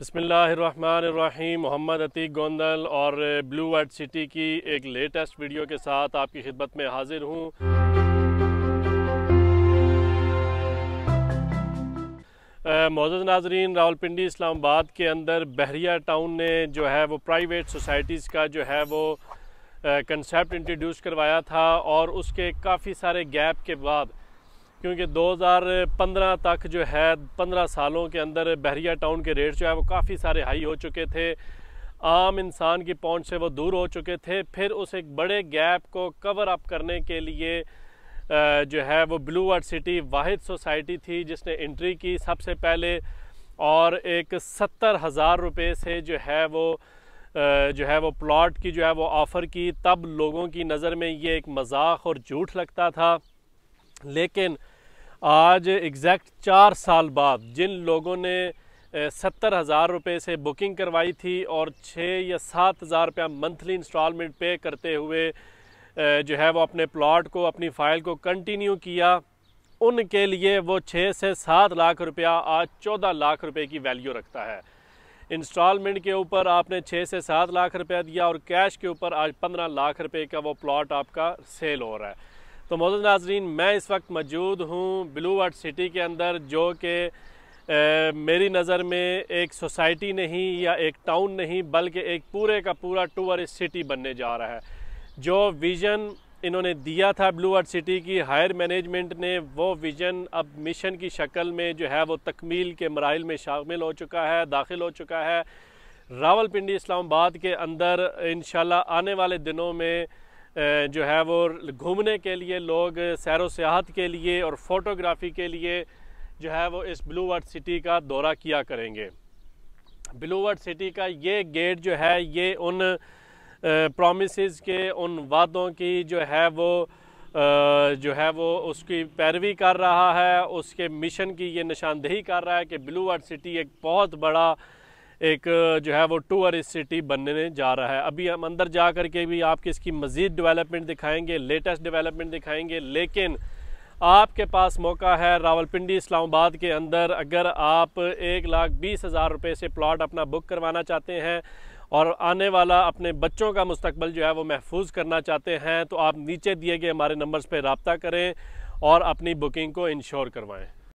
बसमीम मोहम्मद अतीक गोंदल और blue World City की एक लेटेस्ट वीडियो के साथ आपकी खिदमत में हाजिर हूँ मोजद नाजरीन रावलपिंडी इस्लामाबाद के अंदर बहरिया टाउन ने जो है वो प्राइवेट सोसाइटीज़ का जो है वो कंसेप्ट इंट्रोड्यूस करवाया था और उसके काफ़ी सारे गैप के बाद क्योंकि 2015 तक जो है 15 सालों के अंदर बहरिया टाउन के रेट जो है वो काफ़ी सारे हाई हो चुके थे आम इंसान की पहुंच से वो दूर हो चुके थे फिर उस एक बड़े गैप को कवर अप करने के लिए जो है वो ब्लू वर्ड सिटी वाहिद सोसाइटी थी जिसने एंट्री की सबसे पहले और एक सत्तर हज़ार रुपये से जो है वो जो है वो प्लॉट की जो है वो ऑफ़र की तब लोगों की नज़र में ये एक मजाक और झूठ लगता था लेकिन आज एग्जैक्ट चार साल बाद जिन लोगों ने सत्तर हज़ार रुपये से बुकिंग करवाई थी और छः या सात हज़ार रुपया मंथली इंस्टॉलमेंट पे करते हुए जो है वो अपने प्लॉट को अपनी फ़ाइल को कंटिन्यू किया उनके लिए वो छः से सात लाख रुपया आज चौदह लाख रुपए की वैल्यू रखता है इंस्टॉलमेंट के ऊपर आपने छः से सात लाख रुपया दिया और कैश के ऊपर आज पंद्रह लाख रुपये का वो प्लाट आपका सेल हो रहा है तो मौजूद नाजरीन मैं इस वक्त मौजूद हूँ ब्लू वर्ड सिटी के अंदर जो कि मेरी नज़र में एक सोसाइटी नहीं या एक टाउन नहीं बल्कि एक पूरे का पूरा टूरिस्ट सिटी बनने जा रहा है जो विज़न इन्होंने दिया था ब्लू वर्ड सिटी की हायर मैनेजमेंट ने वो विज़न अब मिशन की शक्ल में जो है वो तकमील के मराइल में शामिल हो चुका है दाखिल हो चुका है रावलपिंडी इस्लामाबाद के अंदर इन आने वाले दिनों में जो है वो घूमने के लिए लोग सैर सियाहत के लिए और फोटोग्राफी के लिए जो है वो इस ब्लू वर्ड सिटी का दौरा किया करेंगे ब्लू वर्ड सिटी का ये गेट जो है ये उन प्रोमिस के उन वादों की जो है वो जो है वो उसकी पैरवी कर रहा है उसके मिशन की ये निशानदेही कर रहा है कि ब्लू वर्ड सिटी एक बहुत बड़ा एक जो है वो टूरिस्ट सिटी बनने जा रहा है अभी हम अंदर जा कर के भी आपके इसकी मज़ीद डेवलपमेंट दिखाएंगे लेटेस्ट डेवलपमेंट दिखाएंगे लेकिन आपके पास मौका है रावलपिंडी इस्लामाबाद के अंदर अगर आप एक लाख बीस हज़ार रुपये से प्लाट अपना बुक करवाना चाहते हैं और आने वाला अपने बच्चों का मुस्तबल जो है वो महफूज करना चाहते हैं तो आप नीचे दिए गए हमारे नंबर्स पर रबता करें और अपनी बुकिंग को इंश्योर करवाएँ